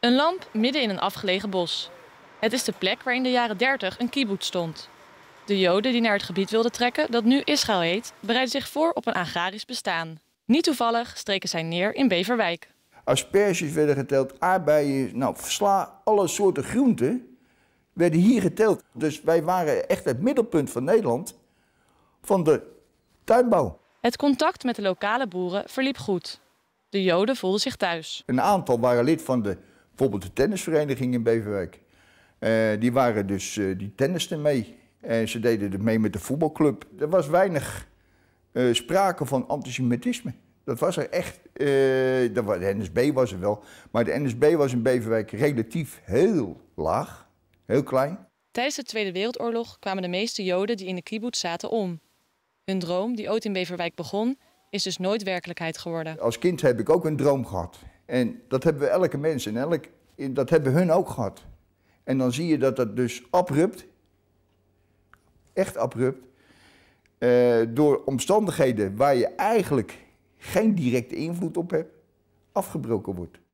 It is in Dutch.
Een lamp midden in een afgelegen bos. Het is de plek waar in de jaren 30 een kiboet stond. De Joden die naar het gebied wilden trekken, dat nu Israël heet, bereiden zich voor op een agrarisch bestaan. Niet toevallig streken zij neer in Beverwijk. Asperges werden geteld, aardbeien, nou, sla, alle soorten groenten werden hier geteld. Dus wij waren echt het middelpunt van Nederland van de tuinbouw. Het contact met de lokale boeren verliep goed. De Joden voelden zich thuis. Een aantal waren lid van de Bijvoorbeeld de tennisvereniging in Beverwijk. Eh, die waren dus, eh, die tennisten mee. En ze deden het mee met de voetbalclub. Er was weinig eh, sprake van antisemitisme. Dat was er echt. de NSB was er wel. Maar de NSB was in Beverwijk relatief heel laag. Heel klein. Tijdens de Tweede Wereldoorlog kwamen de meeste Joden die in de kibbutz zaten om. Hun droom, die ooit in Beverwijk begon, is dus nooit werkelijkheid geworden. Als kind heb ik ook een droom gehad. En dat hebben we elke mens en elk, dat hebben hun ook gehad. En dan zie je dat dat dus abrupt, echt abrupt, eh, door omstandigheden waar je eigenlijk geen directe invloed op hebt, afgebroken wordt.